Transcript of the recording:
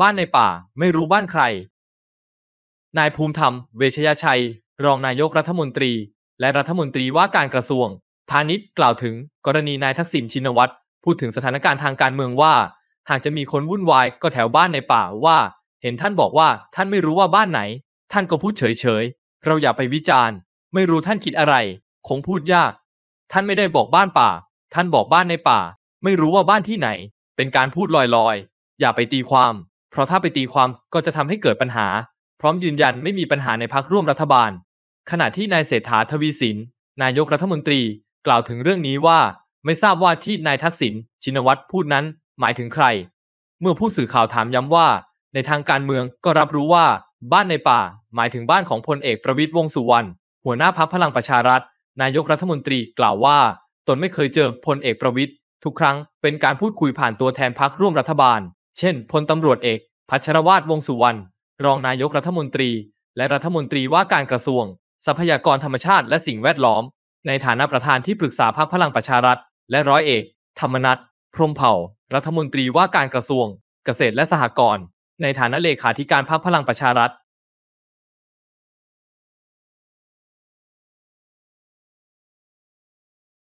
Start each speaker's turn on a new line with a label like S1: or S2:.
S1: บ้านในป่าไม่รู้บ้านใคร นายภูมิธรรม เวชยชัย รองนายกรัฐมนตรี และรัฐมนตรีว่าการกระทรวง พาณิชย์กล่าวถึงกรณีนายทักษิณชินวัตรพูดถึงสถานการณ์ทางการเมืองว่า หากจะมีคนวุ่นวายก็แถวบ้านในป่าว่าเห็นท่านบอกว่าท่านไม่รู้ว่าบ้านไหน ท่านก็พูดเฉยๆเราอย่าไปวิจารณ์ ไม่รู้ท่านคิดอะไร คงพูดยาก ท่านไม่ได้บอกบ้านป่า ท่านบอกบ้านในป่า ไม่รู้ว่าบ้านที่ไหน เป็นการพูดลอยๆ อย่าไปตีความเพราะถ้าไปตีความก็จะทำให้เกิดปัญหาพร้อมยืนยันไม่มีปัญหาในพักร่วมรัฐบาล ขณะที่นายเศรษฐาทวีสินนายกรัฐมนตรีกล่าวถึงเรื่องนี้ว่าไม่ทราบว่าที่นายทักษิณชินวัตรพูดนั้นหมายถึงใคร เมื่อผู้สื่อข่าวถามย้ำว่าในทางการเมืองก็รับรู้ว่าบ้านในป่าหมายถึงบ้านของพลเอกประวิตรวงสุวรรณหัวหน้าพักพลังประชารัฐ นายกรัฐมนตรีกล่าวว่า ตนไม่เคยเจอพลเอกประวิตรทุกครั้ง เป็นการพูดคุยผ่านตัวแทนพักร่วมรัฐบาลเช่นพลตำรวจเอกพัชรวาทวงสุวรรณรองนายกรัฐมนตรี และรัฐมนตรีว่าการกระทรวงทรัพยากรธรรมชาติและสิ่งแวดล้อม ในฐานะประธานที่ปรึกษาพรรคพลังประชารัฐ และร้อยเอก ธรรมนัฐพรมเผ่ารัฐมนตรีว่าการกระทรวง เกษตรและสหกรณ์ในฐานะเลขาธิการพรรคพลังประชารัฐ